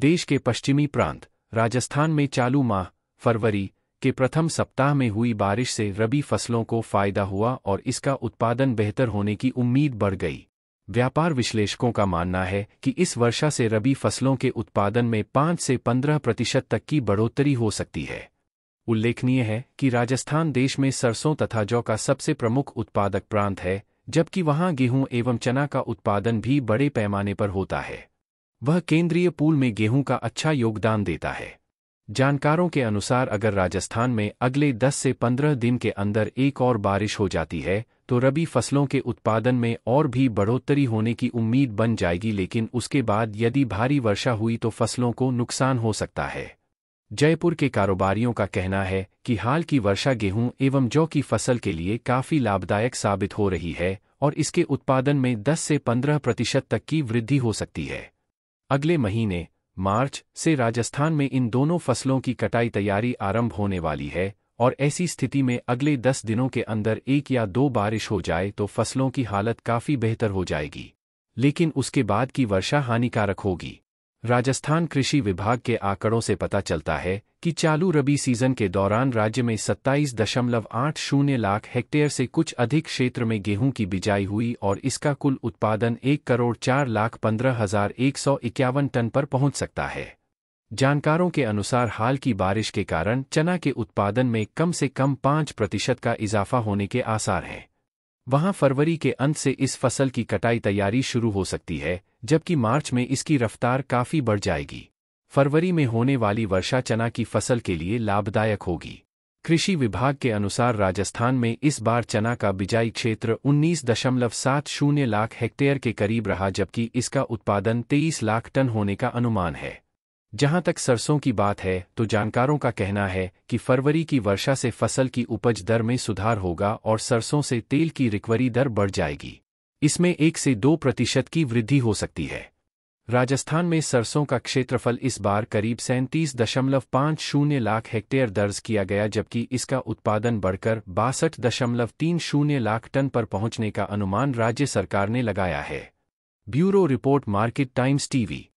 देश के पश्चिमी प्रांत राजस्थान में चालू माह फरवरी के प्रथम सप्ताह में हुई बारिश से रबी फसलों को फायदा हुआ और इसका उत्पादन बेहतर होने की उम्मीद बढ़ गई व्यापार विश्लेषकों का मानना है कि इस वर्षा से रबी फसलों के उत्पादन में 5 से 15 प्रतिशत तक की बढ़ोतरी हो सकती है उल्लेखनीय है कि राजस्थान देश में सरसों तथा जौ का सबसे प्रमुख उत्पादक प्रांत है जबकि वहां गेहूं एवं चना का उत्पादन भी बड़े पैमाने पर होता है वह केंद्रीय पूल में गेहूं का अच्छा योगदान देता है जानकारों के अनुसार अगर राजस्थान में अगले 10 से 15 दिन के अंदर एक और बारिश हो जाती है तो रबी फसलों के उत्पादन में और भी बढ़ोतरी होने की उम्मीद बन जाएगी लेकिन उसके बाद यदि भारी वर्षा हुई तो फसलों को नुकसान हो सकता है जयपुर के कारोबारियों का कहना है कि हाल की वर्षा गेहूं एवं जौ की फसल के लिए काफ़ी लाभदायक साबित हो रही है और इसके उत्पादन में 10 से 15 प्रतिशत तक की वृद्धि हो सकती है अगले महीने मार्च से राजस्थान में इन दोनों फसलों की कटाई तैयारी आरंभ होने वाली है और ऐसी स्थिति में अगले दस दिनों के अंदर एक या दो बारिश हो जाए तो फसलों की हालत काफ़ी बेहतर हो जाएगी लेकिन उसके बाद की वर्षा हानिकारक होगी राजस्थान कृषि विभाग के आंकड़ों से पता चलता है कि चालू रबी सीजन के दौरान राज्य में सत्ताईस दशमलव आठ शून्य लाख हेक्टेयर से कुछ अधिक क्षेत्र में गेहूं की बिजाई हुई और इसका कुल उत्पादन एक करोड़ चार लाख पंद्रह हजार एक सौ इक्यावन टन पर पहुंच सकता है जानकारों के अनुसार हाल की बारिश के कारण चना के उत्पादन में कम से कम पाँच प्रतिशत का इजाफा होने के आसार हैं वहाँ फरवरी के अंत से इस फसल की कटाई तैयारी शुरू हो सकती है जबकि मार्च में इसकी रफ्तार काफी बढ़ जाएगी फरवरी में होने वाली वर्षा चना की फसल के लिए लाभदायक होगी कृषि विभाग के अनुसार राजस्थान में इस बार चना का बिजाई क्षेत्र 19.70 लाख हेक्टेयर के करीब रहा जबकि इसका उत्पादन 23 लाख टन होने का अनुमान है जहां तक सरसों की बात है तो जानकारों का कहना है कि फरवरी की वर्षा से फसल की उपज दर में सुधार होगा और सरसों से तेल की रिकवरी दर बढ़ जाएगी इसमें एक से दो प्रतिशत की वृद्धि हो सकती है राजस्थान में सरसों का क्षेत्रफल इस बार करीब सैंतीस दशमलव पांच शून्य लाख हेक्टेयर दर्ज किया गया जबकि इसका उत्पादन बढ़कर बासठ दशमलव तीन शून्य लाख टन पर पहुंचने का अनुमान राज्य सरकार ने लगाया है bureau report market times TV